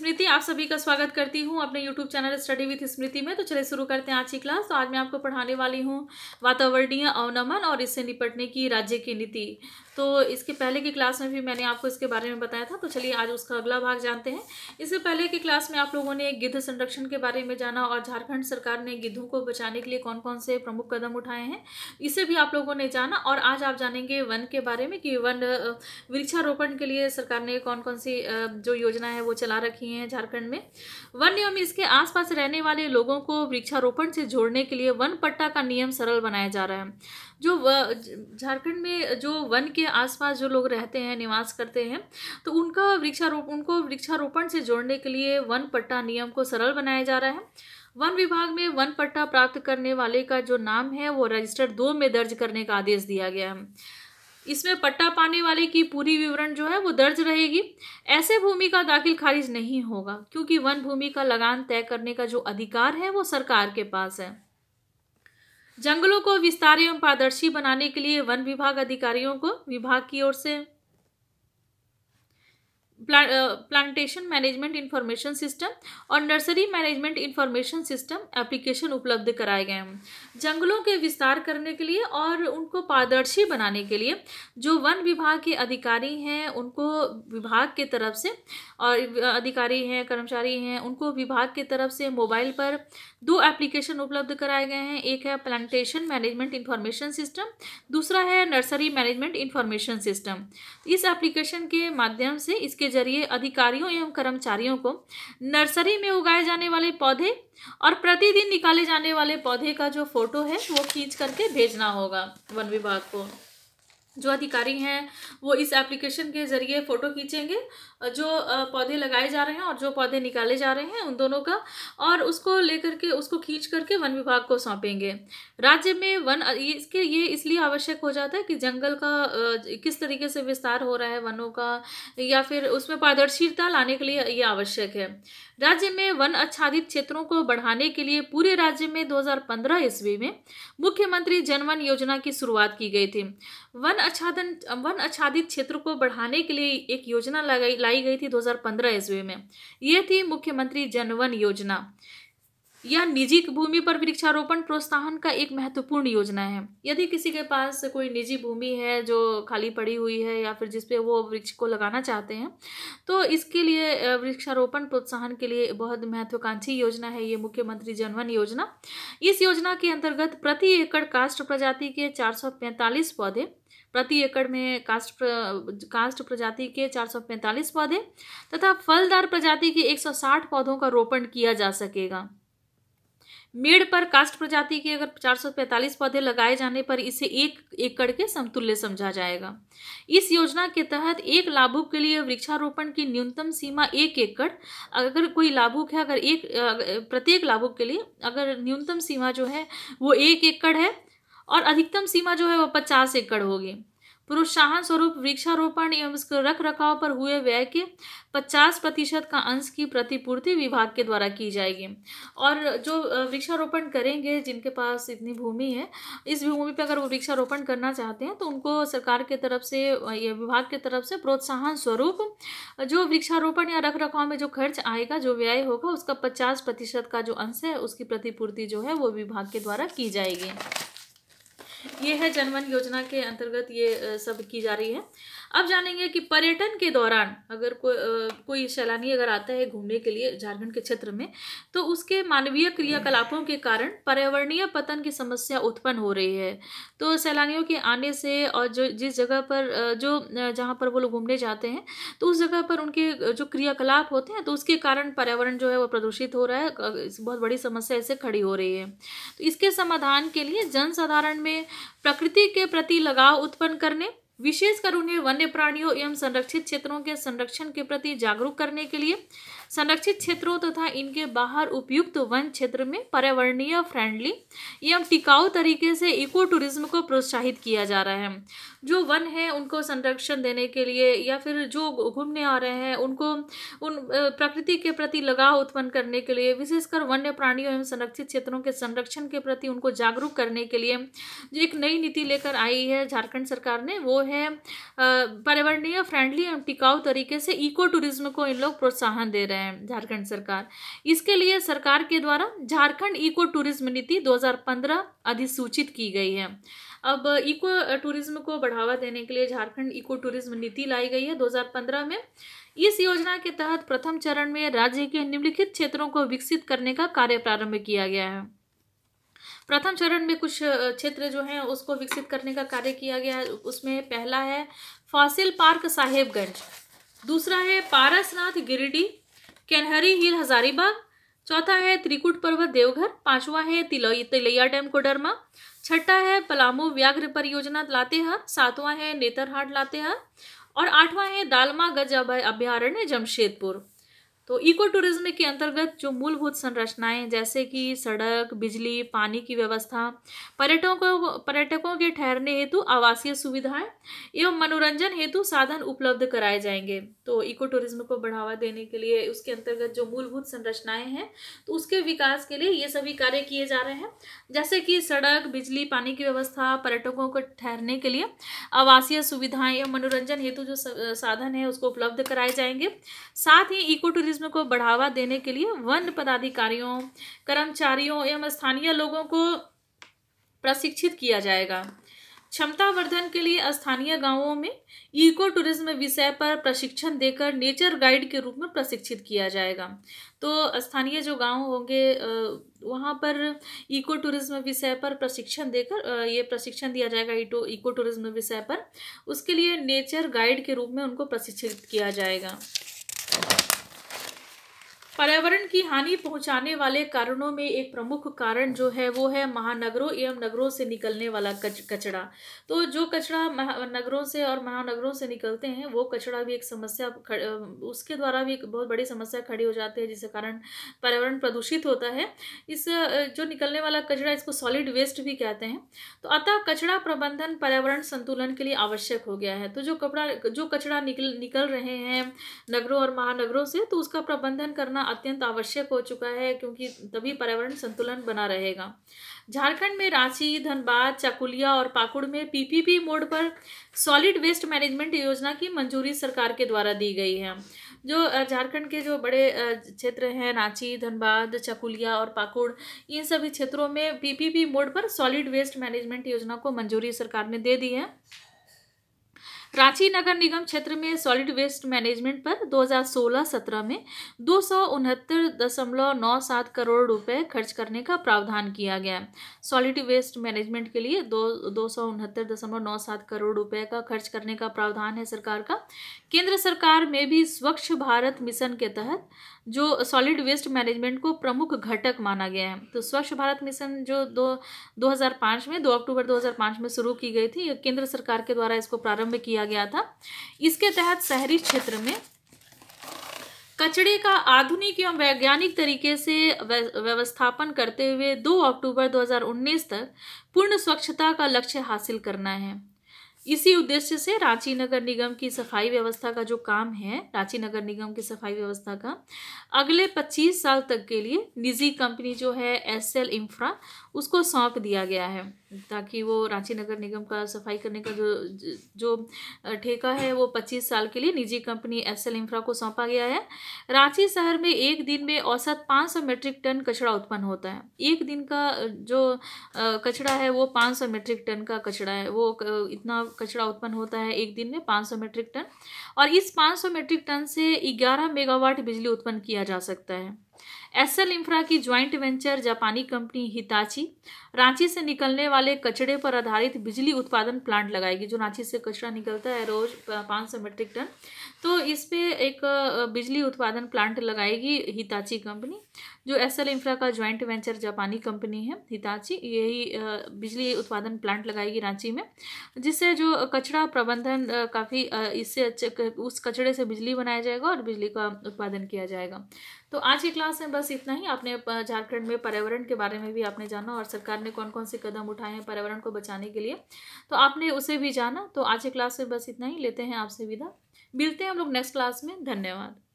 स्मृति आप सभी का स्वागत करती हूँ अपने YouTube channel study with Smriti में तो चले शुरू करते हैं आज की क्लास तो आज मैं आपको पढ़ाने वाली हूँ वातावरणीय अवनमन और इससे निपटने की राज्य की नीति तो इसके पहले की क्लास में भी मैंने आपको इसके बारे में बताया था तो चलिए आज उसका अगला भाग जानते हैं इससे पहले की क्लास में आप लोगों ने गिद्ध संरक्षण के बारे में जाना और झारखंड सरकार ने गिद्धों को बचाने के लिए कौन कौन से प्रमुख कदम उठाए हैं इसे भी आप लोगों ने जाना और आज आप जानेंगे वन के बारे में कि वन वृक्षारोपण के लिए सरकार ने कौन कौन सी जो योजना है वो चला रखी है झारखंड में वन नियम इसके आसपास रहने वाले लोगों को वृक्षारोपण से जोड़ने के लिए वन पट्टा का नियम सरल बनाया जा रहा है जो झारखंड में जो वन के आसपास जो लोग रहते हैं निवास करते हैं तो उनका वृक्षारोप उनको वृक्षारोपण से जोड़ने के लिए वन पट्टा नियम को सरल बनाया जा रहा है वन विभाग में वन पट्टा प्राप्त करने वाले का जो नाम है वो रजिस्टर दो में दर्ज करने का आदेश दिया गया है इसमें पट्टा पाने वाले की पूरी विवरण जो है वो दर्ज रहेगी ऐसे भूमि का दाखिल खारिज नहीं होगा क्योंकि वन भूमि का लगान तय करने का जो अधिकार है वो सरकार के पास है जंगलों को विस्तार एवं पारदर्शी बनाने के लिए वन विभाग अधिकारियों को विभाग की ओर से प्ला, प्लांटेशन मैनेजमेंट इन्फॉर्मेशन सिस्टम और nursery management information system application उपलब्ध कराए गए हैं जंगलों के विस्तार करने के लिए और उनको पारदर्शी बनाने के लिए जो वन विभाग के अधिकारी हैं उनको विभाग के तरफ से और अधिकारी हैं कर्मचारी हैं उनको विभाग के तरफ से मोबाइल पर दो एप्लीकेशन उपलब्ध कराए गए हैं एक है प्लांटेशन मैनेजमेंट इन्फॉर्मेशन सिस्टम दूसरा है नर्सरी मैनेजमेंट इन्फॉर्मेशन सिस्टम इस एप्लीकेशन के माध्यम से इसके जरिए अधिकारियों एवं कर्मचारियों को नर्सरी में उगाए जाने वाले पौधे और प्रतिदिन निकाले जाने वाले पौधे का जो फोटो है वो खींच करके भेजना होगा वन विभाग को जो अधिकारी हैं वो इस एप्लीकेशन के ज़रिए फ़ोटो खींचेंगे जो पौधे लगाए जा रहे हैं और जो पौधे निकाले जा रहे हैं उन दोनों का और उसको लेकर के उसको खींच करके वन विभाग को सौंपेंगे राज्य में वन इसके ये इसलिए आवश्यक हो जाता है कि जंगल का किस तरीके से विस्तार हो रहा है वनों का या फिर उसमें पारदर्शिता लाने के लिए ये आवश्यक है राज्य में वन आच्छादित क्षेत्रों को बढ़ाने के लिए पूरे राज्य में 2015 ईस्वी में मुख्यमंत्री जनवन योजना की शुरुआत की गई थी वन अच्छादन वन अच्छादित क्षेत्र को बढ़ाने के लिए एक योजना लगाई लाई गई थी 2015 ईस्वी में यह थी मुख्यमंत्री जनवन योजना यह निजी भूमि पर वृक्षारोपण प्रोत्साहन का एक महत्वपूर्ण योजना है यदि किसी के पास कोई निजी भूमि है जो खाली पड़ी हुई है या फिर जिस पे वो वृक्ष को लगाना चाहते हैं तो इसके लिए वृक्षारोपण प्रोत्साहन के लिए बहुत महत्वाकांक्षी योजना है ये मुख्यमंत्री जनवन योजना इस योजना के अंतर्गत प्रति एकड़ काष्ट प्रजाति के चार पौधे प्रति एकड़ में कास्ट प्र, कास्ट प्रजाति के 445 पौधे तथा फलदार प्रजाति के 160 पौधों का रोपण किया जा सकेगा मेड़ पर कास्ट प्रजाति के अगर 445 पौधे लगाए जाने पर इसे एक एकड़ के समतुल्य समझा जाएगा इस योजना के तहत एक लाभुक के लिए वृक्षारोपण की न्यूनतम सीमा एक एकड़ अगर कोई लाभुक है अगर एक प्रत्येक लाभुक के लिए अगर न्यूनतम सीमा जो है वो एक एकड़ है और अधिकतम सीमा जो है वह पचास एकड़ होगी प्रोत्साहन स्वरूप वृक्षारोपण एवं उसके रख रखाव पर हुए व्यय के 50 प्रतिशत का अंश की प्रतिपूर्ति विभाग के द्वारा की जाएगी और जो वृक्षारोपण करेंगे जिनके पास इतनी भूमि है इस भूमि पर अगर वो वृक्षारोपण करना चाहते हैं तो उनको सरकार के तरफ से या विभाग के तरफ से प्रोत्साहन स्वरूप जो वृक्षारोपण या रख रखाव में जो खर्च आएगा जो व्यय होगा उसका पचास प्रतिशत का जो अंश है उसकी प्रतिपूर्ति जो है वो विभाग के द्वारा की जाएगी ये है जनवन योजना के अंतर्गत ये सब की जा रही है अब जानेंगे कि पर्यटन के दौरान अगर को, आ, कोई सैलानी अगर आता है घूमने के लिए झारखंड के क्षेत्र में तो उसके मानवीय क्रियाकलापों के कारण पर्यावरणीय पतन की समस्या उत्पन्न हो रही है तो सैलानियों के आने से और जो जिस जगह पर जो जहाँ पर वो लोग घूमने जाते हैं तो उस जगह पर उनके जो क्रियाकलाप होते हैं तो उसके कारण पर्यावरण जो है वो प्रदूषित हो रहा है बहुत बड़ी समस्या ऐसे खड़ी हो रही है तो इसके समाधान के लिए जनसाधारण में प्रकृति के प्रति लगाव उत्पन्न करने विशेषकर उन्हें वन्य प्राणियों एवं संरक्षित क्षेत्रों के संरक्षण के प्रति जागरूक करने के लिए संरक्षित क्षेत्रों तथा तो इनके बाहर उपयुक्त वन क्षेत्र में पर्यावरणीय फ्रेंडली एवं टिकाऊ तरीके से इको टूरिज्म को प्रोत्साहित किया जा रहा है जो वन है उनको संरक्षण देने के लिए या फिर जो घूमने आ रहे हैं उनको उन प्रकृति के प्रति लगाव उत्पन्न करने के लिए विशेषकर वन्य प्राणियों एवं संरक्षित क्षेत्रों के संरक्षण के प्रति उनको जागरूक करने के लिए जो एक नई नीति लेकर आई है झारखंड सरकार ने वो है पर्यावरणीय फ्रेंडली एवं टिकाऊ तरीके से इको टूरिज्म को इन लोग प्रोत्साहन दे रहे हैं रहे हैं झारखंड सरकार इसके लिए सरकार के द्वारा झारखंड इको टूरिज्म नीति 2015 अधिसूचित की गई है अब इको टूरिज्म को बढ़ावा देने के लिए झारखंड इको टूरिज्म नीति लाई गई है 2015 में इस योजना के तहत प्रथम चरण में राज्य के निम्नलिखित क्षेत्रों को विकसित करने का कार्य प्रारंभ किया गया है प्रथम चरण में कुछ क्षेत्र जो हैं उसको विकसित करने का कार्य किया गया है उसमें पहला है फासिल पार्क साहेबगंज दूसरा है पारसनाथ गिरिडीह कैनहरी हिल हजारीबाग चौथा है त्रिकुट पर्वत देवघर पांचवा है तिलैया डैम कोडरमा छठा है पलामू व्याघ्र परियोजना लातेहा सातवां है नेतरहाट लातेहार और आठवां है दालमा गज अभयारण्य जमशेदपुर तो इको टूरिज्म के अंतर्गत जो मूलभूत संरचनाएं जैसे कि सड़क बिजली पानी की व्यवस्था पर्यटकों को पर्यटकों के ठहरने हेतु आवासीय सुविधाएं एवं मनोरंजन हेतु साधन उपलब्ध कराए जाएंगे तो इको टूरिज्म को बढ़ावा देने के लिए उसके अंतर्गत जो मूलभूत संरचनाएं हैं तो उसके विकास के लिए ये सभी कार्य किए जा रहे हैं जैसे कि सड़क बिजली पानी की व्यवस्था पर्यटकों को ठहरने के लिए आवासीय सुविधाएं एवं मनोरंजन हेतु जो साधन है उसको उपलब्ध कराए जाएंगे साथ ही इको टूरिज्म प्रश्न को बढ़ावा देने के लिए वन पदाधिकारियों कर्मचारियों एवं स्थानीय लोगों को प्रशिक्षित किया जाएगा क्षमता वर्धन के लिए स्थानीय गांवों में इको टूरिज्म विषय पर प्रशिक्षण देकर नेचर गाइड के रूप में प्रशिक्षित किया जाएगा तो स्थानीय जो गांव होंगे वहां पर इको टूरिज्म विषय पर प्रशिक्षण देकर ये प्रशिक्षण दिया जाएगा इटो इको टूरिज्म विषय पर उसके लिए नेचर गाइड के रूप में उनको प्रशिक्षित किया जाएगा पर्यावरण की हानि पहुंचाने वाले कारणों में एक प्रमुख कारण जो है वो है महानगरों एवं नगरों से निकलने वाला कच, कचरा तो जो कचरा नगरों से और महानगरों से निकलते हैं वो कचरा भी एक समस्या उसके द्वारा भी एक बहुत बड़ी समस्या खड़ी हो जाती है जिसके कारण पर्यावरण प्रदूषित होता है इस जो निकलने वाला कचरा इसको सॉलिड वेस्ट भी कहते हैं तो अतः कचरा प्रबंधन पर्यावरण संतुलन के लिए आवश्यक हो गया है तो जो कपड़ा जो कचरा निकल निकल रहे हैं नगरों और महानगरों से तो उसका प्रबंधन करना अत्यंत आवश्यक हो चुका है क्योंकि तभी पर्यावरण संतुलन बना रहेगा झारखंड में रांची धनबाद चाकुलिया और पाकुड़ में पीपीपी मोड पर सॉलिड वेस्ट मैनेजमेंट योजना की मंजूरी सरकार के द्वारा दी गई है जो झारखंड के जो बड़े क्षेत्र हैं रांची धनबाद चकुलिया और पाकुड़ इन सभी क्षेत्रों में पीपीपी मोड पर सॉलिड वेस्ट मैनेजमेंट योजना को मंजूरी सरकार ने दे दी है रांची नगर निगम क्षेत्र में सॉलिड वेस्ट मैनेजमेंट पर 2016-17 में दो करोड़ रुपए खर्च करने का प्रावधान किया गया सॉलिड वेस्ट मैनेजमेंट के लिए दो दो करोड़ रुपए का खर्च करने का प्रावधान है सरकार का केंद्र सरकार में भी स्वच्छ भारत मिशन के तहत जो सॉलिड वेस्ट मैनेजमेंट को प्रमुख घटक माना गया है तो स्वच्छ भारत मिशन जो दो 2005 में 2 अक्टूबर 2005 में शुरू की गई थी केंद्र सरकार के द्वारा इसको प्रारंभ किया गया था इसके तहत शहरी क्षेत्र में कचड़े का आधुनिक एवं वैज्ञानिक तरीके से व्यवस्थापन करते हुए 2 अक्टूबर 2019 तक पूर्ण स्वच्छता का लक्ष्य हासिल करना है इसी उद्देश्य से रांची नगर निगम की सफाई व्यवस्था का जो काम है रांची नगर निगम की सफाई व्यवस्था का अगले 25 साल तक के लिए निजी कंपनी जो है एस एल इंफ्रा उसको सौंप दिया गया है ताकि वो रांची नगर निगम का सफाई करने का जो जो ठेका है वो 25 साल के लिए निजी कंपनी एस एल इंफ्रा को सौंपा गया है रांची शहर में एक दिन में औसत 500 मेट्रिक टन कचरा उत्पन्न होता है एक दिन का जो कचरा है वो 500 मेट्रिक टन का कचरा है वो इतना कचरा उत्पन्न होता है एक दिन में 500 मीट्रिक टन और इस 500 मीट्रिक टन से 11 मेगावाट बिजली उत्पन्न किया जा सकता है एस एल इंफ्रा की ज्वाइंट वेंचर जापानी कंपनी हिताची रांची से निकलने वाले कचड़े पर आधारित बिजली उत्पादन प्लांट लगाएगी जो रांची से कचरा निकलता है रोज पाँच सौ मेट्रिक टन तो इस पर एक बिजली उत्पादन प्लांट लगाएगी हिताची कंपनी जो एस एल इंफ्रा का ज्वाइंट वेंचर जापानी कंपनी है हिताची यही बिजली उत्पादन प्लांट लगाएगी रांची में जिससे जो कचरा प्रबंधन काफ़ी इससे अच्छे उस कचड़े से बिजली बनाया जाएगा और बिजली का उत्पादन किया जाएगा तो आज की क्लास में बस बस इतना ही आपने झारखंड में पर्यावरण के बारे में भी आपने जाना और सरकार ने कौन कौन से कदम उठाए हैं पर्यावरण को बचाने के लिए तो आपने उसे भी जाना तो आज की क्लास में बस इतना ही लेते हैं आपसे विदा मिलते हैं हम लोग नेक्स्ट क्लास में धन्यवाद